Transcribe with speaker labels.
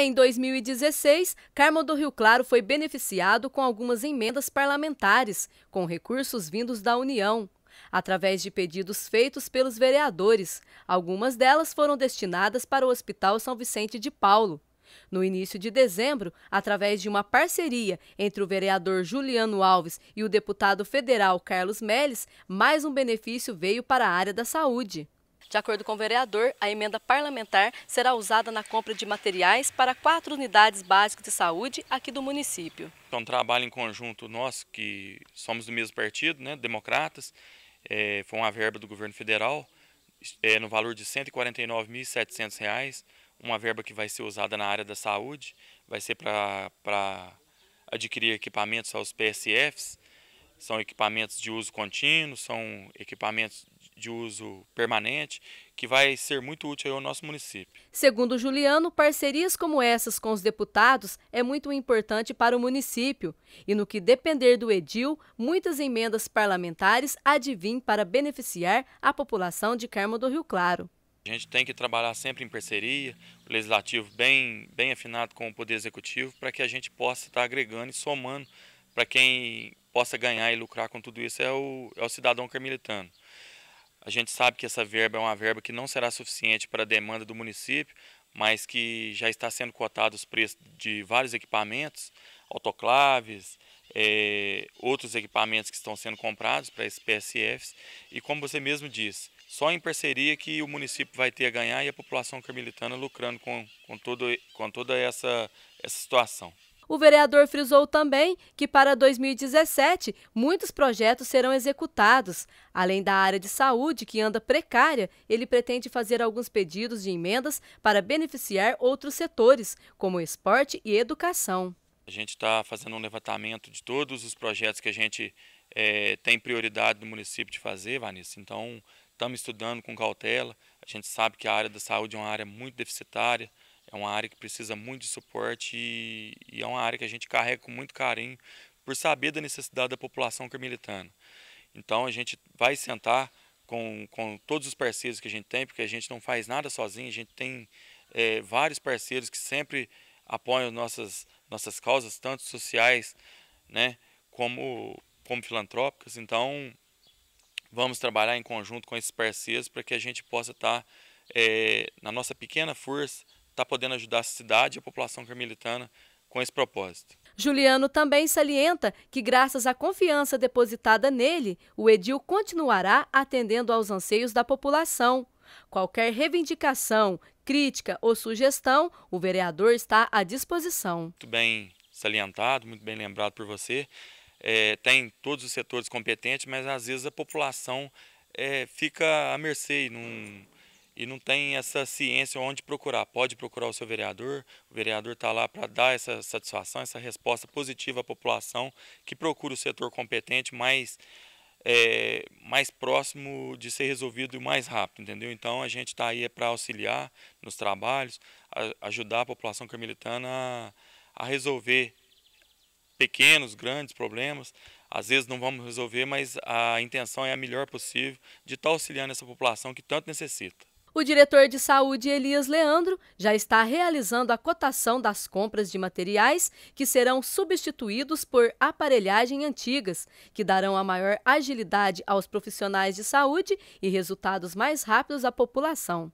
Speaker 1: Em 2016, Carmo do Rio Claro foi beneficiado com algumas emendas parlamentares, com recursos vindos da União através de pedidos feitos pelos vereadores. Algumas delas foram destinadas para o Hospital São Vicente de Paulo. No início de dezembro, através de uma parceria entre o vereador Juliano Alves e o deputado federal Carlos Melles, mais um benefício veio para a área da saúde. De acordo com o vereador, a emenda parlamentar será usada na compra de materiais para quatro unidades básicas de saúde aqui do município. É
Speaker 2: então, um trabalho em conjunto nós, que somos do mesmo partido, né, democratas, é, foi uma verba do governo federal, é, no valor de R$ 149.700, uma verba que vai ser usada na área da saúde, vai ser para adquirir equipamentos aos PSFs, são equipamentos de uso contínuo, são equipamentos de uso permanente, que vai ser muito útil ao nosso município.
Speaker 1: Segundo Juliano, parcerias como essas com os deputados é muito importante para o município. E no que depender do edil, muitas emendas parlamentares advêm para beneficiar a população de Carmo do Rio Claro.
Speaker 2: A gente tem que trabalhar sempre em parceria, o legislativo bem, bem afinado com o poder executivo, para que a gente possa estar agregando e somando para quem possa ganhar e lucrar com tudo isso é o, é o cidadão carmelitano. A gente sabe que essa verba é uma verba que não será suficiente para a demanda do município, mas que já está sendo cotado os preços de vários equipamentos, autoclaves, é, outros equipamentos que estão sendo comprados para esses PSFs. E como você mesmo disse, só em parceria que o município vai ter a ganhar e a população carmelitana lucrando com, com, todo, com toda essa, essa situação.
Speaker 1: O vereador frisou também que para 2017 muitos projetos serão executados. Além da área de saúde, que anda precária, ele pretende fazer alguns pedidos de emendas para beneficiar outros setores, como esporte e educação.
Speaker 2: A gente está fazendo um levantamento de todos os projetos que a gente é, tem prioridade do município de fazer, Vanessa. Então, estamos estudando com cautela. A gente sabe que a área da saúde é uma área muito deficitária. É uma área que precisa muito de suporte e, e é uma área que a gente carrega com muito carinho por saber da necessidade da população carmelitana. Então a gente vai sentar com, com todos os parceiros que a gente tem, porque a gente não faz nada sozinho, a gente tem é, vários parceiros que sempre apoiam nossas, nossas causas, tanto sociais né, como, como filantrópicas. Então vamos trabalhar em conjunto com esses parceiros para que a gente possa estar, tá, é, na nossa pequena força, está podendo ajudar a cidade e a população carmelitana com esse propósito.
Speaker 1: Juliano também salienta que, graças à confiança depositada nele, o edil continuará atendendo aos anseios da população. Qualquer reivindicação, crítica ou sugestão, o vereador está à disposição. Muito
Speaker 2: bem salientado, muito bem lembrado por você. É, tem todos os setores competentes, mas às vezes a população é, fica à mercê, não e não tem essa ciência onde procurar. Pode procurar o seu vereador, o vereador está lá para dar essa satisfação, essa resposta positiva à população que procura o setor competente mais, é, mais próximo de ser resolvido e mais rápido, entendeu? Então a gente está aí para auxiliar nos trabalhos, a, ajudar a população carmelitana a, a resolver pequenos, grandes problemas. Às vezes não vamos resolver, mas a intenção é a melhor possível de estar tá auxiliando essa população que tanto necessita.
Speaker 1: O diretor de saúde, Elias Leandro, já está realizando a cotação das compras de materiais que serão substituídos por aparelhagem antigas, que darão a maior agilidade aos profissionais de saúde e resultados mais rápidos à população.